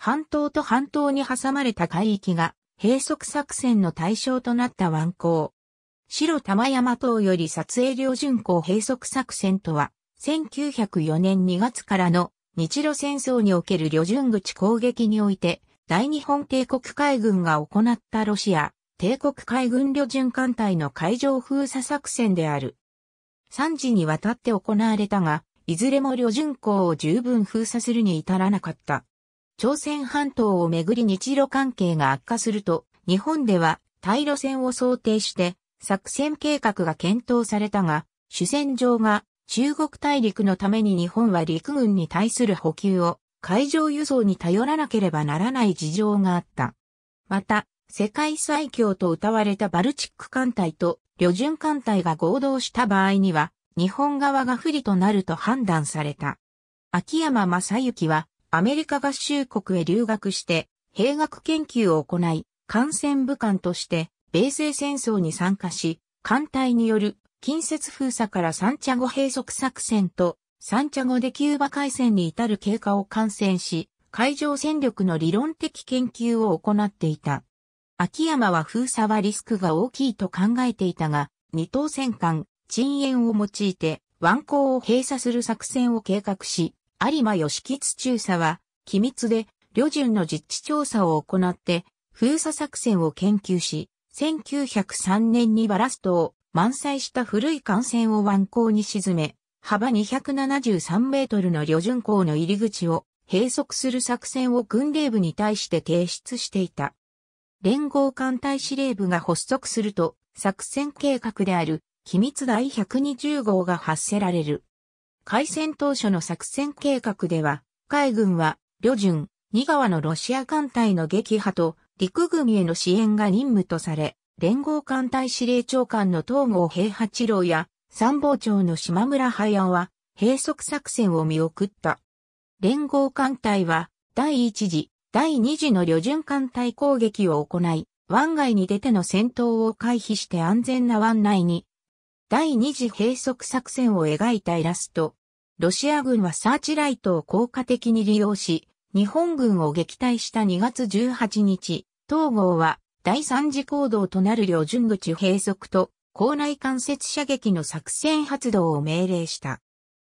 半島と半島に挟まれた海域が閉塞作戦の対象となった湾港。白玉山島より撮影領巡航閉塞作戦とは、1904年2月からの日露戦争における旅順口攻撃において、大日本帝国海軍が行ったロシア、帝国海軍旅順艦隊の海上封鎖作戦である。3時にわたって行われたが、いずれも旅順港を十分封鎖するに至らなかった。朝鮮半島をめぐり日露関係が悪化すると、日本では対路線を想定して作戦計画が検討されたが、主戦場が中国大陸のために日本は陸軍に対する補給を海上輸送に頼らなければならない事情があった。また、世界最強と謳われたバルチック艦隊と旅順艦隊が合同した場合には、日本側が不利となると判断された。秋山正幸は、アメリカ合衆国へ留学して、兵学研究を行い、艦船武官として、米西戦争に参加し、艦隊による近接封鎖からサンチャゴ閉塞作戦と、サンチャゴでキューバ海戦に至る経過を観戦し、海上戦力の理論的研究を行っていた。秋山は封鎖はリスクが大きいと考えていたが、二等戦艦、鎮煙を用いて、湾口を閉鎖する作戦を計画し、有馬義吉中佐は、機密で、旅順の実地調査を行って、封鎖作戦を研究し、1903年にバラストを満載した古い艦船を湾口に沈め、幅273メートルの旅順港の入り口を閉塞する作戦を軍令部に対して提出していた。連合艦隊司令部が発足すると、作戦計画である機密第120号が発せられる。開戦当初の作戦計画では、海軍は、旅順、二川のロシア艦隊の撃破と、陸軍への支援が任務とされ、連合艦隊司令長官の東郷平八郎や、参謀長の島村隼は、閉塞作戦を見送った。連合艦隊は、第一次、第二次の旅順艦隊攻撃を行い、湾外に出ての戦闘を回避して安全な湾内に、第二次閉塞作戦を描いたイラスト、ロシア軍はサーチライトを効果的に利用し、日本軍を撃退した2月18日、東郷は第三次行動となる両順口閉塞と校内間接射撃の作戦発動を命令した。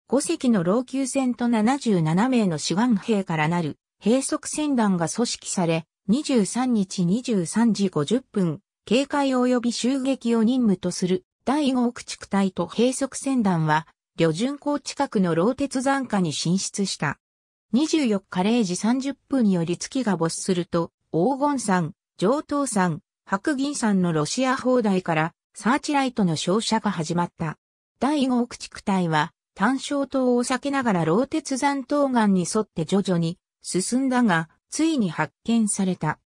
5隻の老朽船と77名の志願兵からなる閉塞船団が組織され、23日23時50分、警戒及び襲撃を任務とする第5駆逐隊と閉塞船団は旅順港近くの老鉄山下に進出した。24日0時30分より月が没すると、黄金山、上等山、白銀山のロシア砲台からサーチライトの照射が始まった。第5駆逐隊は、単焦島を避けながら老鉄山東岸に沿って徐々に進んだが、ついに発見された。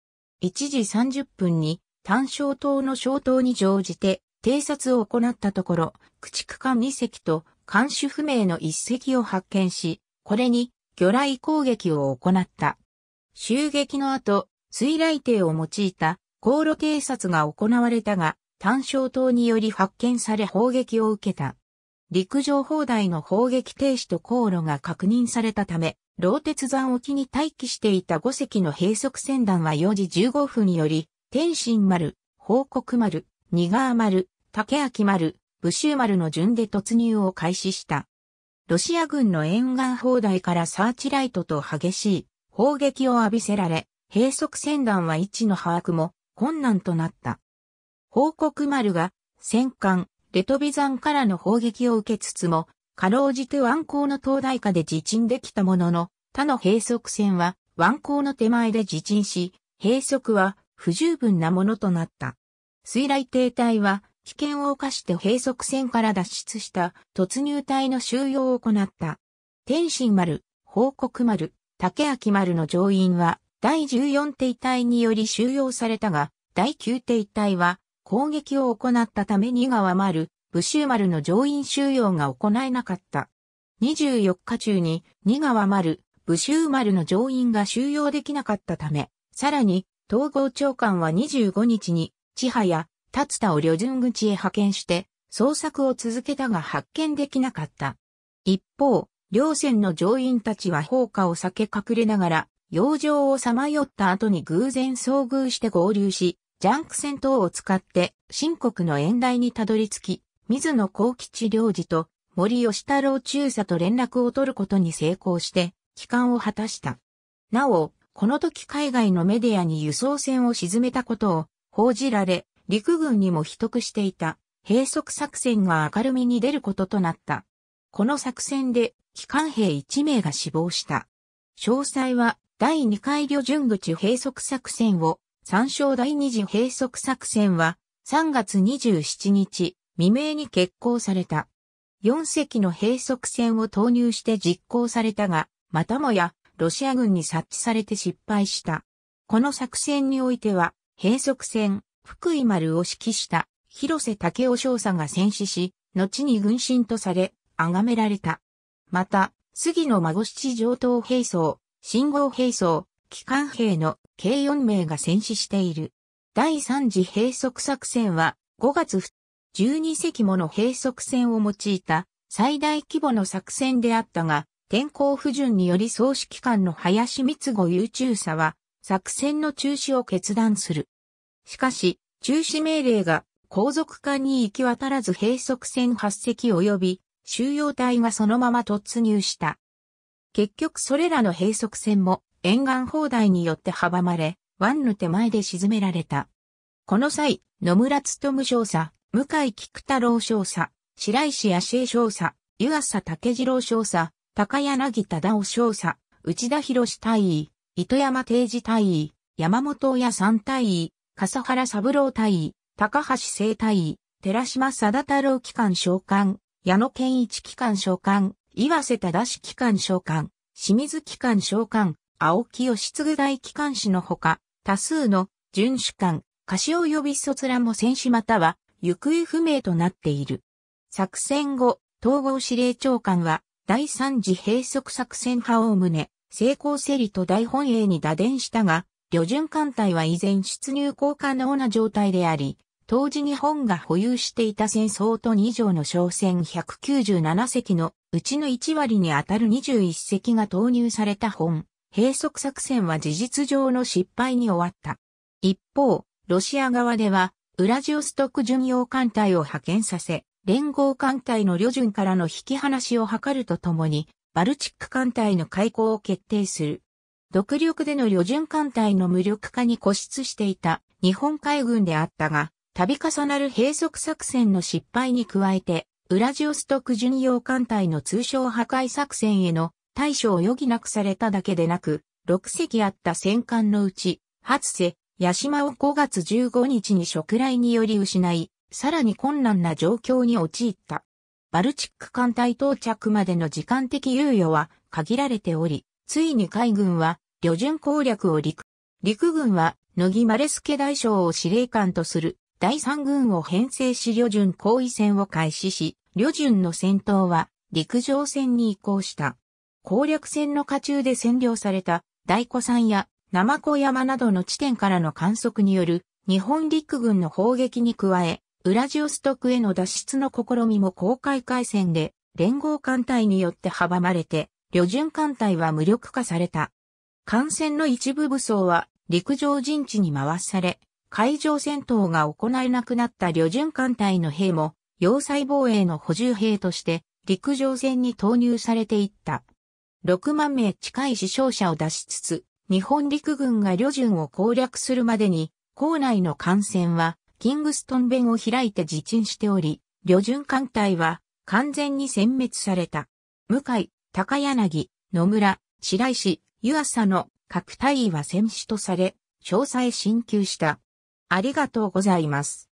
1時30分に単焦島の消島に乗じて偵察を行ったところ、駆逐艦2隻と監視不明の一隻を発見し、これに魚雷攻撃を行った。襲撃の後、水雷艇を用いた航路警察が行われたが、単焦灯により発見され砲撃を受けた。陸上砲台の砲撃停止と航路が確認されたため、老鉄山沖に待機していた5隻の閉塞船団は4時15分により、天津丸、報告丸、二川丸、竹明丸、武州丸の順で突入を開始した。ロシア軍の沿岸砲台からサーチライトと激しい砲撃を浴びせられ、閉塞船団は位置の把握も困難となった。報告丸が戦艦レトビザンからの砲撃を受けつつも、かろうじて湾口の灯台下で自沈できたものの、他の閉塞船は湾口の手前で自沈し、閉塞は不十分なものとなった。水雷停滞は危険を犯して閉塞船から脱出した突入隊の収容を行った。天津丸、報告丸、竹明丸の乗員は第14艇隊により収容されたが、第9艇隊は攻撃を行ったために川丸、武州丸の乗員収容が行えなかった。24日中に二川丸、武州丸の乗員が収容できなかったため、さらに統合長官は25日に、千葉や立田を旅順口へ派遣して、捜索を続けたが発見できなかった。一方、両船の乗員たちは放火を避け隠れながら、洋上をさまよった後に偶然遭遇して合流し、ジャンク船等を使って新国の遠台にたどり着き、水野幸吉領事と森吉太郎中佐と連絡を取ることに成功して、帰還を果たした。なお、この時海外のメディアに輸送船を沈めたことを報じられ、陸軍にも秘匿していた閉塞作戦が明るみに出ることとなった。この作戦で機関兵1名が死亡した。詳細は第2回旅順口閉塞作戦を参照第2次閉塞作戦は3月27日未明に決行された。4隻の閉塞船を投入して実行されたが、またもやロシア軍に察知されて失敗した。この作戦においては、閉塞船、福井丸を指揮した広瀬武雄少佐が戦死し、後に軍神とされ、崇められた。また、杉野孫七上等兵装、信号兵装、機関兵の計4名が戦死している。第3次閉塞作戦は5月12隻もの閉塞戦を用いた最大規模の作戦であったが、天候不順により総指揮官の林光子優中佐は作戦の中止を決断する。しかし、中止命令が皇族間に行き渡らず閉塞船8隻及び収容隊がそのまま突入した。結局それらの閉塞船も沿岸砲台によって阻まれ、湾の手前で沈められた。この際、野村務少佐、向井菊太郎少佐、白石康江少佐、湯浅竹次郎少佐、高柳忠夫少佐、内田博士大尉、糸山定治大尉、山本親三大尉、笠原三郎大尉、高橋生大尉、寺島貞太郎機関召喚、矢野健一機関召喚、岩瀬忠志機関召喚、清水機関召喚、青木義継大機関士のほか、多数の巡守官、貸を呼び卒らも戦死または行方不明となっている。作戦後、統合司令長官は第三次閉塞作戦派を旨、成功せりと大本営に打電したが、旅順艦隊は依然出入港可能な状態であり、当時日本が保有していた戦争と2条の商船197隻のうちの1割にあたる21隻が投入された本、閉塞作戦は事実上の失敗に終わった。一方、ロシア側では、ウラジオストク巡洋艦隊を派遣させ、連合艦隊の旅順からの引き離しを図るとともに、バルチック艦隊の開港を決定する。独力での旅順艦隊の無力化に固執していた日本海軍であったが、度重なる閉塞作戦の失敗に加えて、ウラジオストク巡洋艦隊の通称破壊作戦への対処を余儀なくされただけでなく、6隻あった戦艦のうち、初瀬、八島を5月15日に食雷により失い、さらに困難な状況に陥った。バルチック艦隊到着までの時間的猶予は限られており、ついに海軍は、旅順攻略を陸、陸軍は、乃木丸助大将を司令官とする、第三軍を編成し旅順行為戦を開始し、旅順の戦闘は、陸上戦に移行した。攻略戦の下中で占領された、大古山や、生子山などの地点からの観測による、日本陸軍の砲撃に加え、ウラジオストクへの脱出の試みも公開海戦で、連合艦隊によって阻まれて、旅順艦隊は無力化された。艦船の一部武装は陸上陣地に回され、海上戦闘が行えなくなった旅順艦隊の兵も、要塞防衛の補充兵として陸上戦に投入されていった。6万名近い死傷者を出しつつ、日本陸軍が旅順を攻略するまでに、港内の艦船は、キングストン弁を開いて自沈しており、旅順艦隊は完全に殲滅された。向井、高柳、野村、白石、湯浅の各大員は戦死とされ、詳細進級した。ありがとうございます。